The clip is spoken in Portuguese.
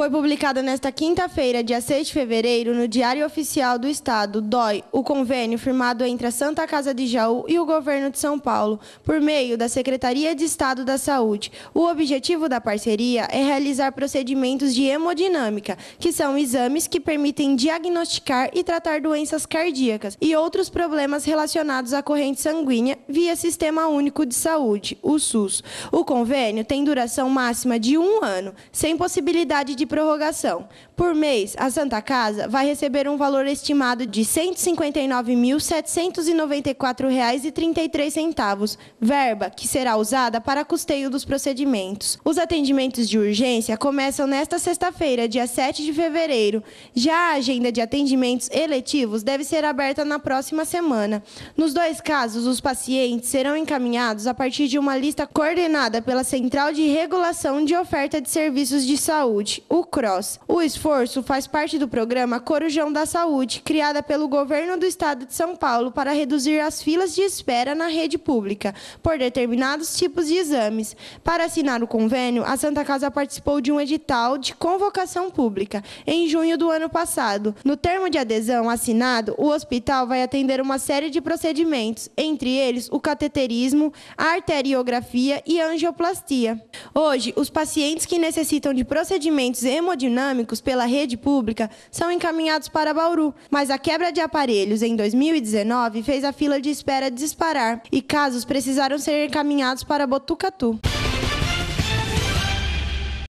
foi publicada nesta quinta-feira, dia 6 de fevereiro, no Diário Oficial do Estado, DOI, o convênio firmado entre a Santa Casa de Jaú e o Governo de São Paulo, por meio da Secretaria de Estado da Saúde. O objetivo da parceria é realizar procedimentos de hemodinâmica, que são exames que permitem diagnosticar e tratar doenças cardíacas e outros problemas relacionados à corrente sanguínea via Sistema Único de Saúde, o SUS. O convênio tem duração máxima de um ano, sem possibilidade de prorrogação. Por mês, a Santa Casa vai receber um valor estimado de R$ 159.794,33, verba que será usada para custeio dos procedimentos. Os atendimentos de urgência começam nesta sexta-feira, dia 7 de fevereiro. Já a agenda de atendimentos eletivos deve ser aberta na próxima semana. Nos dois casos, os pacientes serão encaminhados a partir de uma lista coordenada pela Central de Regulação de Oferta de Serviços de Saúde, o o CROSS. O esforço faz parte do programa Corujão da Saúde, criada pelo governo do estado de São Paulo para reduzir as filas de espera na rede pública por determinados tipos de exames. Para assinar o convênio, a Santa Casa participou de um edital de convocação pública em junho do ano passado. No termo de adesão assinado, o hospital vai atender uma série de procedimentos, entre eles o cateterismo, a arteriografia e a angioplastia. Hoje, os pacientes que necessitam de procedimentos efluentes hemodinâmicos pela rede pública são encaminhados para Bauru, mas a quebra de aparelhos em 2019 fez a fila de espera disparar e casos precisaram ser encaminhados para Botucatu.